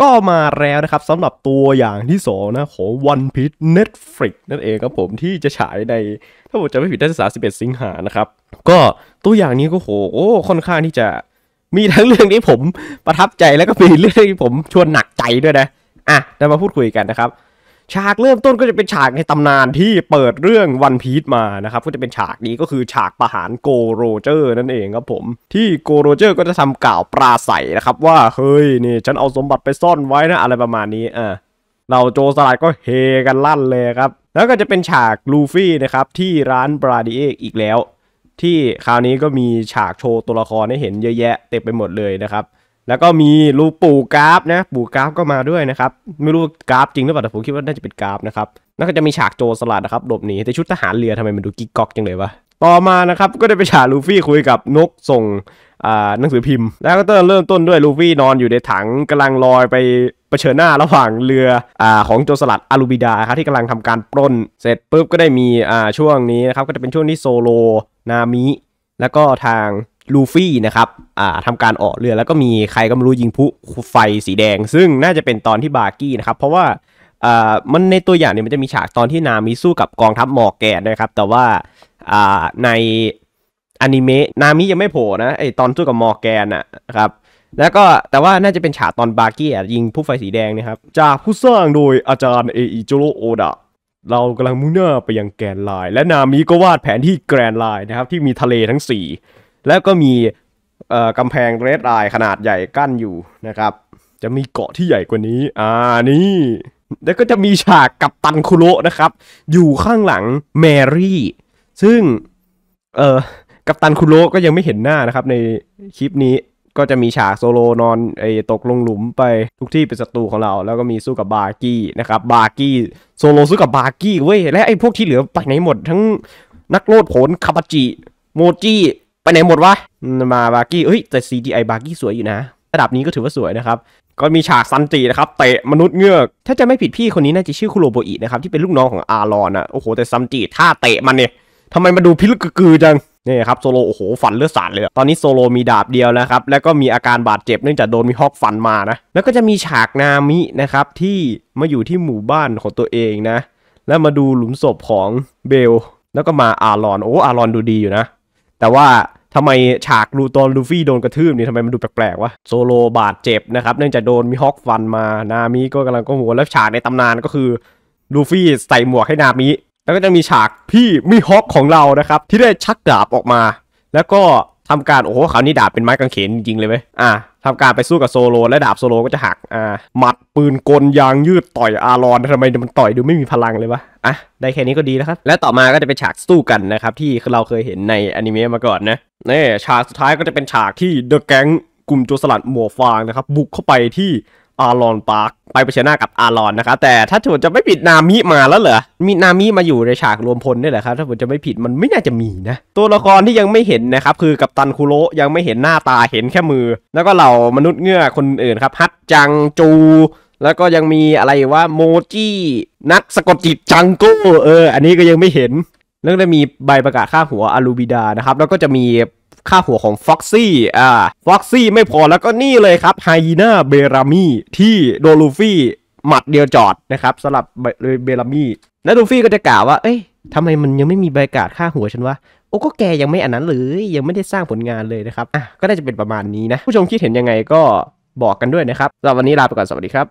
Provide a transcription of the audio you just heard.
ก็มาแล้วนะครับสำหรับตัวอย่างที่2นะของ One Piece Netflix นั่นเองครับผมที่จะฉายใน ถ้าผมจะไม่ผิดน่าจะ31 สิงหานะครับ ก็ตัวอย่างนี้ก็โหค่อนข้างที่จะมีทั้งเรื่องที่ผมประทับใจแล้วก็มีเรื่องที่ผมชวนหนักใจด้วยนะ อ่ะเดี๋ยวมาพูดคุยกันนะครับฉากเริ่มต้นก็จะเป็นฉากในตำนานที่เปิดเรื่องวันพีชมานะครับก็จะเป็นฉากนี้ก็คือฉากประหารโกโรเจอร์นั่นเองครับผม ที่โกโรเจอร์ก็จะทำกล่าวปราศัยนะครับ ว่าเฮ้ยนี่ ฉันเอาสมบัติไปซ่อนไว้นะ อะไรประมาณนี้อ่าเราโจสลายก็เฮกันลั่นเลยครับ แล้วก็จะเป็นฉากลูฟี่นะครับที่ร้านบราดิเอกอีกแล้ว ที่คราวนี้ก็มีฉากโชว์ตัวละครให้เห็นเยอะแยะ เต็มไปหมดเลยนะครับแล้วก็มีรูปู่กราฟนะปู่กราฟก็มาด้วยนะครับไม่รู้กราฟจริงหรือเปล่าแต่ผมคิดว่าน่าจะเป็นกราฟนะครับแล้วก็จะมีฉากโจรสลัดนะครับหลบหนีแต่ชุดทหารเรือทำไมมันดูกิ๊กก๊อกจังเลยวะต่อมานะครับก็ได้ไปฉากลูฟี่คุยกับนกส่งหนังสือพิมพ์แล้วก็เริ่มต้นด้วยลูฟี่นอนอยู่ในถังกำลังลอยไปเผชิญหน้าระหว่างเรืออของโจรสลัดอารูบิดาครับที่กำลังทำการปล้นเสร็จปุ๊บก็ได้มีช่วงนี้นะครับก็จะเป็นช่วงที่โซโลนามิ แล้วก็ทางลูฟี่นะครับอ่าทำการออกเรือแล้วก็มีใครก็ไม่รู้ยิงพุไฟสีแดง ซึ่งน่าจะเป็นตอนที่บาร์กี้นะครับ เพราะว่าอ่ามันในตัวอย่างเนี่ยมันจะมีฉากตอนที่นามิสู้กับกองทัพมอกแกนนะครับแต่ว่าอ่าในอนิเมะนามิยังไม่โผล่นะไอตอนสู้กับมอร์แกนอ่ะครับแล้วก็แต่ว่าน่าจะเป็นฉากตอนบาร์กี้ยิงผู้ไฟสีแดงนะครับจากผู้สร้างโดยอาจารย์เออิโจโรโอดะเรากำลังมุ่งหน้าไปยังแกนไลน์และนามิก็วาดแผนที่แกรนไลน์นะครับ ที่มีทะเลทั้ง4แล้วก็มีกำแพงเรดไลน์ขนาดใหญ่กั้นอยู่นะครับ จะมีเกาะที่ใหญ่กว่านี้ อ่านี่ แล้วก็จะมีฉากกับตันคุโรนะครับ อยู่ข้างหลังแมรี่ ซึ่งเออกับตันคุโรก็ยังไม่เห็นหน้านะครับ ในคลิปนี้ ก็จะมีฉากโซโลนอนไอตกลงหลุมไปทุกที่เป็นศัตรูของเรา แล้วก็มีสู้กับบาร์กี้นะครับ บาร์กี้โซโลสู้กับบาร์กี้เว้ย และไอพวกที่เหลือไปไหนหมดทั้งนักโลดผลคาบาจิ โมจิไปไหนหมดวะมาบาร์กี้เฮ้ยแต่ CGI บาร์กี้สวยอยู่นะระดับนี้ก็ถือว่าสวยนะครับ ก็มีฉากซันจีนะครับ เตะมนุษย์เงือก ถ้าจะไม่ผิดพี่คนนี้น่าจะชื่อ คุโรโบอินะครับที่เป็นลูกน้องของอารอนอะโอ้โหแต่ซันจีท่าเตะมันเนี่ยทำไมมาดูพิลึกกือจังนี่ครับโซโล โอ้โหฟันเลือดสาดเลยตอนนี้โซโลมีดาบเดียวแล้วครับแล้วก็มีอาการบาดเจ็บเนื่องจากโดนมีฮอกฟันมานะแล้วก็จะมีฉากนามินะครับที่มาอยู่ที่หมู่บ้านของตัวเองนะแล้วมาดูหลุมศพของเบลแล้วก็มาอารอนโอ้อารอนดูดีอยู่นะแต่ว่าทำไมฉากรูตอนลูฟี่โดนกระทืบนี่ทำไมมันดูแปลกๆวะโซโลบาดเจ็บนะครับเนื่องจากโดนมิฮอกฟันมานามิก็กำลังก้มหัวแล้วฉากในตำนานก็คือลูฟี่ใส่หมวกให้นามิแล้วก็จะมีฉากพี่มิฮอกของเรานะครับที่ได้ชักดาบออกมา แล้วก็ทำการ โอ้โหคราวนี้ดาบเป็นไม้กางเขนจริงเลยไหมอ่ะทำการไปสู้กับโซโล และดาบโซโลก็จะหัก อ่า หมัดปืนกลยางยืดต่อยอารอนทำไมมันต่อยดูไม่มีพลังเลยวะ อ่ะ ได้แค่นี้ก็ดีแล้วครับ และต่อมาก็จะเป็นฉากสู้กันนะครับที่เราเคยเห็นในอนิเมะมาก่อนนะ นี่ฉากสุดท้ายก็จะเป็นฉากที่เดอะแก๊ง กลุ่มโจรสลัดหมวกฟางนะครับบุกเข้าไปที่อารอนปาร์คไปเผชิญหน้ากับอารอนนะครับแต่ถ้าถผมจะไม่ผิดนามิมาแล้วเหรอมีนามิมาอยู่ในฉากรวมพลนี่แหละครับถ้าผมจะไม่ผิดมันไม่น่าจะมีนะ ตัวละครที่ยังไม่เห็นนะครับ คือกัปตันคุโรยังไม่เห็นหน้าตาเห็นแค่มือ แล้วก็เหล่ามนุษย์เงือกคนอื่นครับฮัตจังจู แล้วก็ยังมีอะไรว่าโมจินักสะกดจิตจังโกเออ อันนี้ก็ยังไม่เห็นแล้วจะมีใบประกาศข้าหัวอารูบิดานะครับแล้วก็จะมีค่าหัวของฟ็อกซี่ อ่า ฟ็อกซี่ไม่พอแล้วก็นี่เลยครับไฮยีน่าเบรามีที่โดลูฟี่หมัดเดียวจอดนะครับสลับเบรามีแล้วลูฟี่ก็จะกล่าวว่า เอ้ยทำไมมันยังไม่มีใบกาดค่าหัวฉันวะ โอ้ก็แกยังไม่อันนั้นเลยยังไม่ได้สร้างผลงานเลยนะครับ อ่ะ ก็ได้จะเป็นประมาณนี้นะ ผู้ชมคิดเห็นยังไงก็บอกกันด้วยนะครับสำหรับวันนี้ลาไปก่อน สวัสดีครับ